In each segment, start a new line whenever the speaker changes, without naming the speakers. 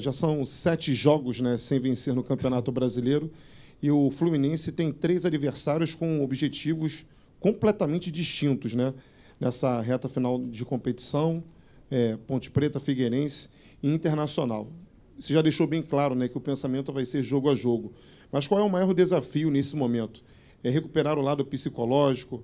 Já são sete jogos né, sem vencer no Campeonato Brasileiro e o Fluminense tem três adversários com objetivos completamente distintos né, nessa reta final de competição: é, Ponte Preta, Figueirense e Internacional. Você já deixou bem claro né, que o pensamento vai ser jogo a jogo. Mas qual é o maior desafio nesse momento? É recuperar o lado psicológico,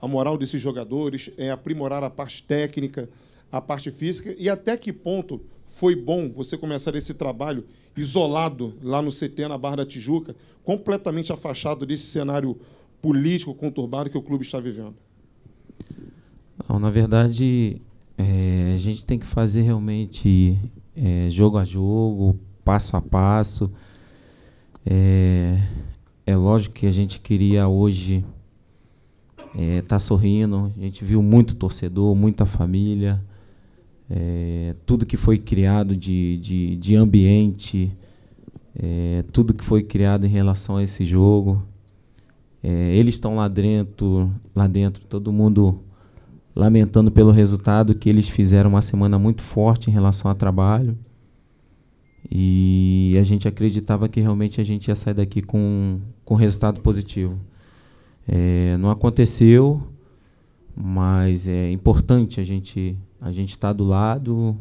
a moral desses jogadores, é aprimorar a parte técnica, a parte física e até que ponto foi bom você começar esse trabalho isolado lá no CT, na Barra da Tijuca, completamente afastado desse cenário político conturbado que o clube está vivendo?
Não, na verdade, é, a gente tem que fazer realmente é, jogo a jogo, passo a passo. É, é lógico que a gente queria hoje estar é, tá sorrindo. A gente viu muito torcedor, muita família é, tudo que foi criado de, de, de ambiente, é, tudo que foi criado em relação a esse jogo. É, eles estão lá dentro, lá dentro, todo mundo lamentando pelo resultado que eles fizeram uma semana muito forte em relação ao trabalho. E a gente acreditava que realmente a gente ia sair daqui com, com resultado positivo. É, não aconteceu mas é importante a gente a gente estar tá do lado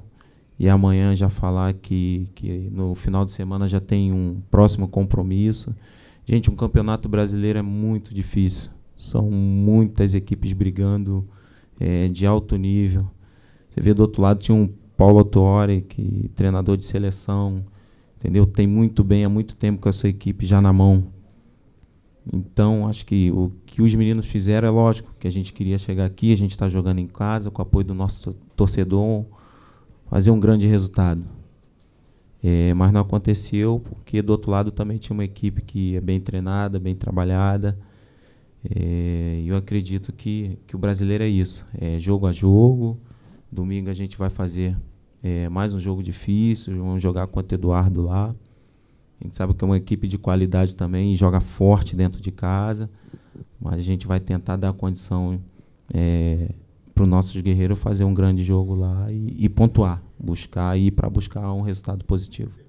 e amanhã já falar que, que no final de semana já tem um próximo compromisso. Gente, um campeonato brasileiro é muito difícil. São muitas equipes brigando é, de alto nível. Você vê do outro lado tinha um Paulo Autori, que treinador de seleção, entendeu? Tem muito bem há muito tempo com essa equipe já na mão. Então, acho que o que os meninos fizeram é lógico, que a gente queria chegar aqui, a gente está jogando em casa, com o apoio do nosso torcedor, fazer um grande resultado. É, mas não aconteceu, porque do outro lado também tinha uma equipe que é bem treinada, bem trabalhada. É, eu acredito que, que o brasileiro é isso, é jogo a jogo. Domingo a gente vai fazer é, mais um jogo difícil, vamos jogar contra o Eduardo lá. A gente sabe que é uma equipe de qualidade também, e joga forte dentro de casa, mas a gente vai tentar dar condição é, para os nossos guerreiros fazer um grande jogo lá e, e pontuar, buscar e ir para buscar um resultado positivo.